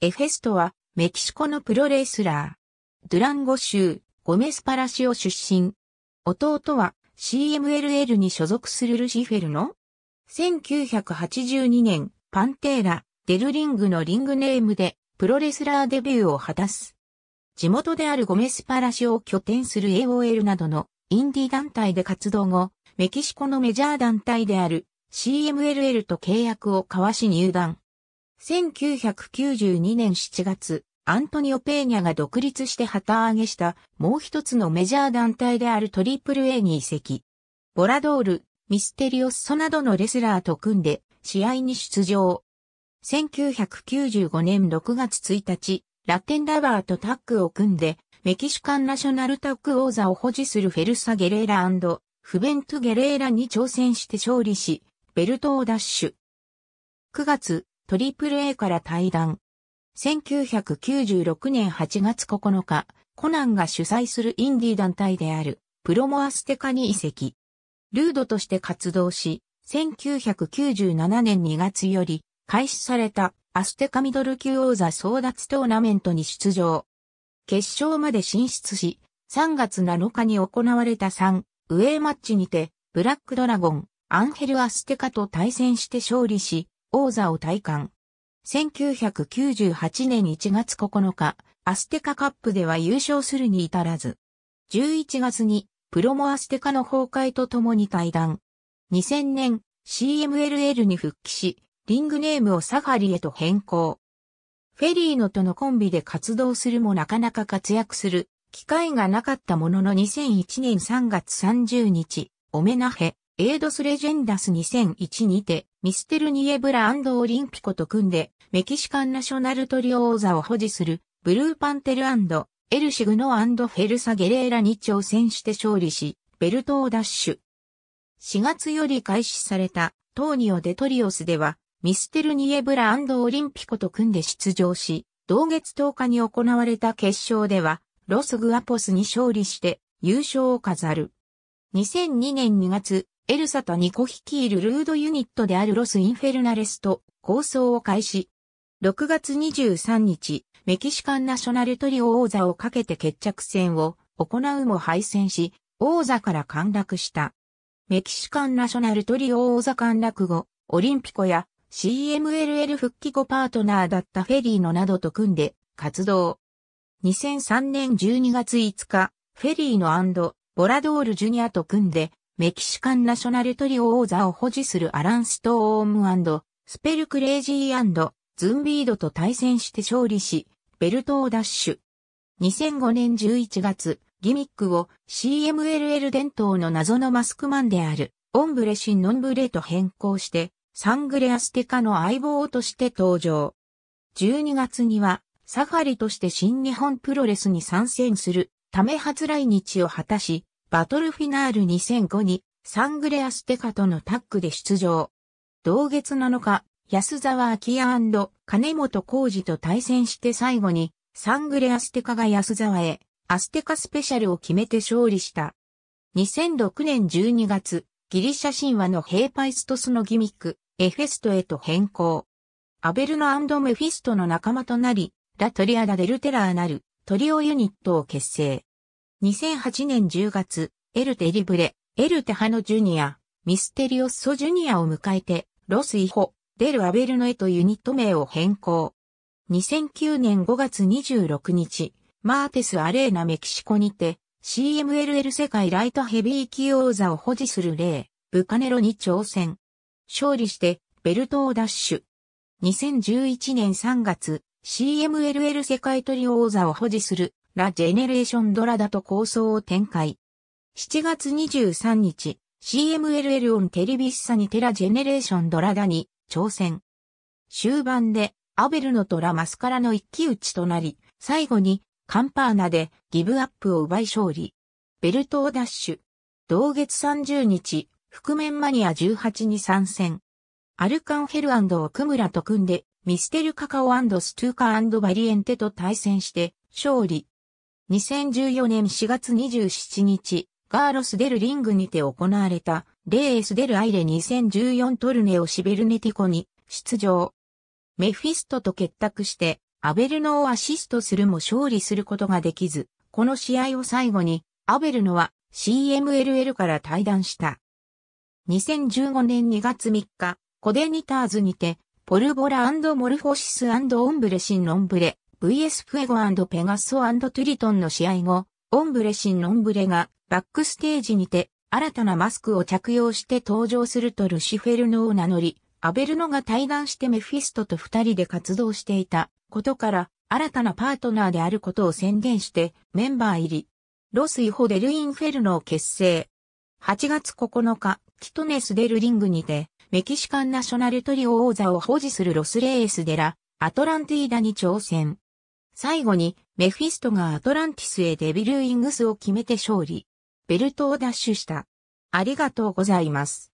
エフェストは、メキシコのプロレスラー。ドゥランゴ州、ゴメスパラシオ出身。弟は、CMLL に所属するルシフェルの、1982年、パンテーラ、デルリングのリングネームで、プロレスラーデビューを果たす。地元であるゴメスパラシオを拠点する AOL などのインディ団体で活動後、メキシコのメジャー団体である CMLL と契約を交わし入団。1992年7月、アントニオ・ペーニャが独立して旗揚げしたもう一つのメジャー団体である AAA に移籍。ボラドール、ミステリオッソなどのレスラーと組んで試合に出場。1995年6月1日、ラテンラバーとタッグを組んで、メキシカンナショナルタッグ王座を保持するフェルサ・ゲレーラフベント・ゲレーラに挑戦して勝利し、ベルトを奪取。9月、トリプル a から退団。1996年8月9日、コナンが主催するインディ団体である、プロモアステカに移籍。ルードとして活動し、1997年2月より、開始された、アステカミドル級王座争奪トーナメントに出場。決勝まで進出し、3月7日に行われた3、ウェイマッチにて、ブラックドラゴン、アンヘル・アステカと対戦して勝利し、王座を退官。1998年1月9日、アステカカップでは優勝するに至らず、11月にプロモアステカの崩壊とともに退団。2000年 CMLL に復帰し、リングネームをサファリへと変更。フェリーノとのコンビで活動するもなかなか活躍する機会がなかったものの2001年3月30日、オメナヘ、エイドスレジェンダス2001にて、ミステルニエブラオリンピコと組んで、メキシカンナショナルトリオ王座を保持する、ブルーパンテルエルシグノフェルサ・ゲレーラに挑戦して勝利し、ベルトを奪取。4月より開始された、トーニオ・デトリオスでは、ミステルニエブラオリンピコと組んで出場し、同月10日に行われた決勝では、ロス・グアポスに勝利して優勝を飾る。2002年2月、エルサとニコ率いるルードユニットであるロス・インフェルナレスと構想を開始。6月23日、メキシカンナショナルトリオ王座をかけて決着戦を行うも敗戦し、王座から陥落した。メキシカンナショナルトリオ王座陥落後、オリンピコや CMLL 復帰後パートナーだったフェリーノなどと組んで活動。2003年12月5日、フェリーノボラドール・ジュニアと組んで、メキシカンナショナルトリオ王座を保持するアラン・ストームスペルクレイジーズンビードと対戦して勝利し、ベルトを奪取。2005年11月、ギミックを CMLL 伝統の謎のマスクマンである、オンブレシンノンブレと変更して、サングレアステカの相棒として登場。12月には、サファリとして新日本プロレスに参戦するため初来日を果たし、バトルフィナール2005にサングレアステカとのタッグで出場。同月7日、安沢明也金本浩二と対戦して最後にサングレアステカが安沢へアステカスペシャルを決めて勝利した。2006年12月、ギリシャ神話のヘイパイストスのギミック、エフェストへと変更。アベルノメフィストの仲間となり、ラトリアダ・デルテラーなるトリオユニットを結成。2008年10月、エルテリブレ、エルテハノジュニア、ミステリオッソジュニアを迎えて、ロスイホ、デル・アベルノエとユニット名を変更。2009年5月26日、マーテス・アレーナメキシコにて、CMLL 世界ライトヘビー級王座を保持する例、ブカネロに挑戦。勝利して、ベルトを奪取。2011年3月、CMLL 世界トリ王座を保持するラ・ジェネレーションドラだと構想を展開。7月23日、CMLL オンテレビッサにテラ・ジェネレーションドラダに挑戦。終盤で、アベルのとラ・マスカラの一騎打ちとなり、最後に、カンパーナでギブアップを奪い勝利。ベルトをダッシュ。同月30日、覆面マニア18に参戦。アルカンヘルクムラと組んで、ミステルカカオストゥーカバリエンテと対戦して、勝利。2014年4月27日、ガーロスデルリングにて行われた、レースデルアイレ2014トルネオシベルネティコに出場。メフィストと結託して、アベルノをアシストするも勝利することができず、この試合を最後に、アベルノは CMLL から退団した。2015年2月3日、コデニターズにて、ポルボラモルフォシスオンブレシンオンブレ、VS フエゴペガソトゥリトンの試合後、オンブレシン・ノンブレがバックステージにて新たなマスクを着用して登場するとルシフェルノを名乗り、アベルノが対談してメフィストと二人で活動していたことから新たなパートナーであることを宣言してメンバー入り。ロスイホデルインフェルノを結成。8月9日、キトネスデルリングにて、メキシカンナショナルトリオ王座を保持するロスレースデラ、アトランティーダに挑戦。最後に、メフィストがアトランティスへデビルウィングスを決めて勝利。ベルトを奪取した。ありがとうございます。